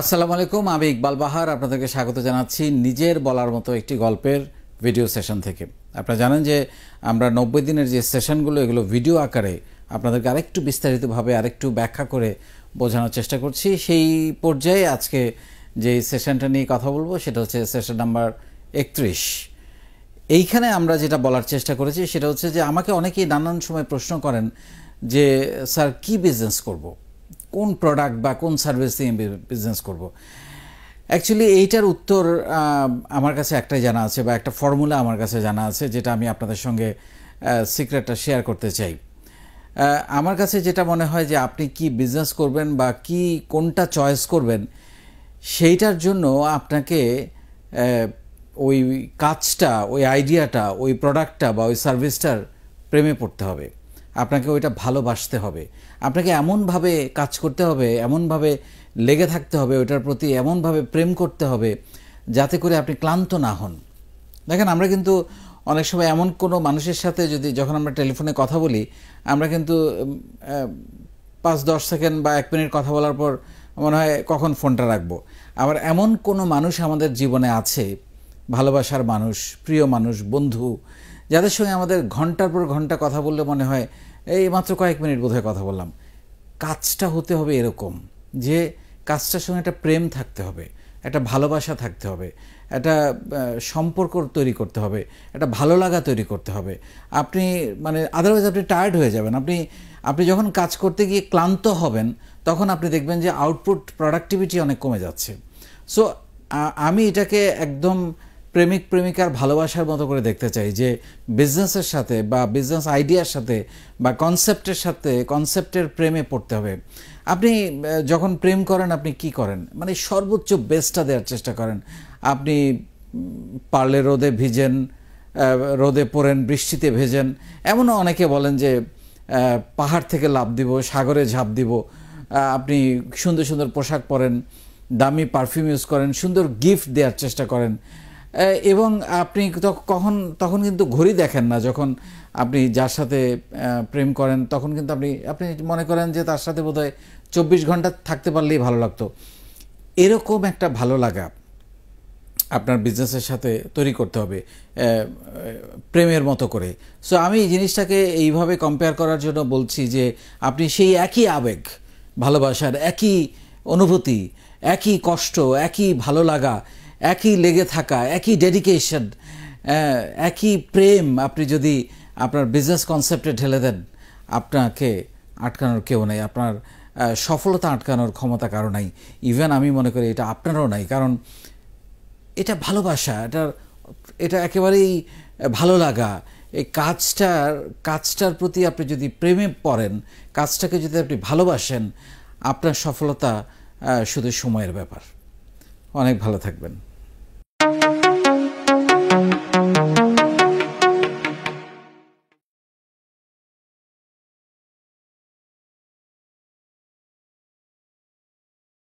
আসসালামু আলাইকুম আমি ইকবাল বাহার আপনাদেরকে স্বাগত জানাচ্ছি নিজের বলার মতো একটি গল্পের ভিডিও সেশন থেকে আপনারা জানেন যে আমরা নব্বই দিনের যে সেশনগুলো এগুলো ভিডিও আকারে আপনাদেরকে আরেকটু বিস্তারিতভাবে আরেকটু ব্যাখ্যা করে বোঝানোর চেষ্টা করছি সেই পর্যায়ে আজকে যে সেশনটা নিয়ে কথা বলবো সেটা হচ্ছে সেশন নাম্বার একত্রিশ এইখানে আমরা যেটা বলার চেষ্টা করেছি সেটা হচ্ছে যে আমাকে অনেকেই নানান সময় প্রশ্ন করেন যে স্যার কি বিজনেস করবো কোন প্রোডাক্ট বা কোন সার্ভিস দিয়ে বিজনেস করব। অ্যাকচুয়ালি এইটার উত্তর আমার কাছে একটাই জানা আছে বা একটা ফর্মুলা আমার কাছে জানা আছে যেটা আমি আপনাদের সঙ্গে সিক্রেটটা শেয়ার করতে চাই আমার কাছে যেটা মনে হয় যে আপনি কি বিজনেস করবেন বা কি কোনটা চয়েস করবেন সেইটার জন্য আপনাকে ওই কাজটা ওই আইডিয়াটা ওই প্রোডাক্টটা বা ওই সার্ভিসটার প্রেমে পড়তে হবে আপনাকে ওইটা ভালোবাসতে হবে আপনাকে এমনভাবে কাজ করতে হবে এমনভাবে লেগে থাকতে হবে ওইটার প্রতি এমনভাবে প্রেম করতে হবে যাতে করে আপনি ক্লান্ত না হন দেখেন আমরা কিন্তু অনেক সময় এমন কোনো মানুষের সাথে যদি যখন আমরা টেলিফোনে কথা বলি আমরা কিন্তু পাঁচ দশ সেকেন্ড বা এক মিনিট কথা বলার পর মনে হয় কখন ফোনটা রাখবো আবার এমন কোনো মানুষ আমাদের জীবনে আছে ভালোবাসার মানুষ প্রিয় মানুষ বন্ধু যাদের সঙ্গে আমাদের ঘন্টার পর ঘন্টা কথা বললে মনে হয় এই মাত্র কয়েক মিনিট বোধহয় কথা বললাম কাজটা হতে হবে এরকম যে কাজটার সঙ্গে একটা প্রেম থাকতে হবে একটা ভালোবাসা থাকতে হবে একটা সম্পর্ক তৈরি করতে হবে একটা ভালো লাগা তৈরি করতে হবে আপনি মানে আদারওয়াইজ আপনি টায়ার্ড হয়ে যাবেন আপনি আপনি যখন কাজ করতে গিয়ে ক্লান্ত হবেন তখন আপনি দেখবেন যে আউটপুট প্রোডাক্টিভিটি অনেক কমে যাচ্ছে সো আমি এটাকে একদম প্রেমিক প্রেমিকার ভালোবাসার মতো করে দেখতে চাই যে বিজনেসের সাথে বা বিজনেস আইডিয়ার সাথে বা কনসেপ্টের সাথে কনসেপ্টের প্রেমে পড়তে হবে আপনি যখন প্রেম করেন আপনি কি করেন মানে সর্বোচ্চ বেস্টটা দেওয়ার চেষ্টা করেন আপনি পারলে রোদে ভিজেন রোদে পড়েন বৃষ্টিতে ভেজেন এমনও অনেকে বলেন যে পাহাড় থেকে লাভ দিব সাগরে ঝাঁপ দিব আপনি সুন্দর সুন্দর পোশাক পরেন দামি পারফিউম ইউজ করেন সুন্দর গিফট দেওয়ার চেষ্টা করেন এবং আপনি কখন তখন কিন্তু ঘড়ি দেখেন না যখন আপনি যার সাথে প্রেম করেন তখন কিন্তু আপনি আপনি মনে করেন যে তার সাথে হয় চব্বিশ ঘন্টা থাকতে পারলেই ভালো লাগতো এরকম একটা ভালো লাগা আপনার বিজনেসের সাথে তৈরি করতে হবে প্রেমের মতো করে সো আমি এই জিনিসটাকে এইভাবে কম্পেয়ার করার জন্য বলছি যে আপনি সেই একই আবেগ ভালোবাসার একই অনুভূতি একই কষ্ট একই ভালো লাগা একই লেগে থাকা একই ডেডিকেশন একই প্রেম আপনি যদি আপনার বিজনেস কনসেপ্টে ঢেলে দেন আপনাকে আটকানোর কেউ নেই আপনার সফলতা আটকানোর ক্ষমতা কারো নাই ইভেন আমি মনে করি এটা আপনারও নাই কারণ এটা ভালোবাসা এটা এটা একেবারেই ভালো লাগা এই কাজটার কাজটার প্রতি আপনি যদি প্রেমে পড়েন কাজটাকে যদি আপনি ভালোবাসেন আপনার সফলতা শুধু সময়ের ব্যাপার অনেক ভালো থাকবেন